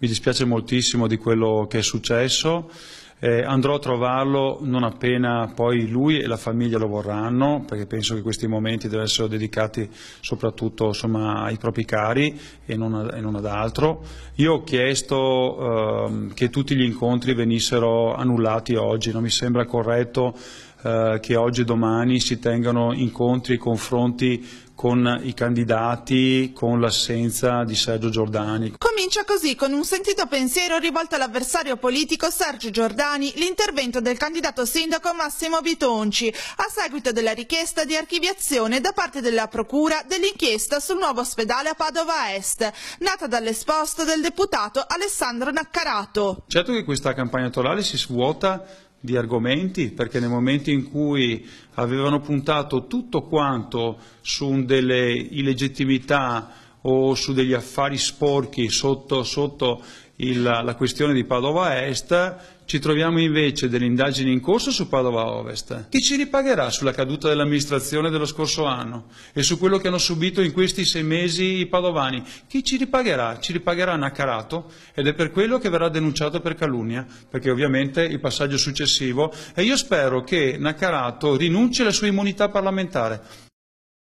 Mi dispiace moltissimo di quello che è successo, eh, andrò a trovarlo non appena poi lui e la famiglia lo vorranno, perché penso che questi momenti devono essere dedicati soprattutto insomma, ai propri cari e non, e non, ad altro. Io ho chiesto eh, che tutti gli incontri venissero annullati oggi, non mi sembra corretto eh, che oggi e domani si tengano incontri e confronti con i candidati, con l'assenza di Sergio Giordani. Comincia così, con un sentito pensiero rivolto all'avversario politico Sergio Giordani, l'intervento del candidato sindaco Massimo Bitonci, a seguito della richiesta di archiviazione da parte della Procura dell'inchiesta sul nuovo ospedale a Padova Est, nata dall'esposto del deputato Alessandro Naccarato. Certo che questa campagna torale si svuota di argomenti, perché nel momento in cui avevano puntato tutto quanto su delle illegittimità o su degli affari sporchi sotto, sotto il, la questione di Padova Est, ci troviamo invece delle indagini in corso su Padova Ovest. Chi ci ripagherà sulla caduta dell'amministrazione dello scorso anno e su quello che hanno subito in questi sei mesi i padovani? Chi ci ripagherà? Ci ripagherà Naccarato ed è per quello che verrà denunciato per calunnia, perché ovviamente il passaggio successivo e io spero che Naccarato rinunci alla sua immunità parlamentare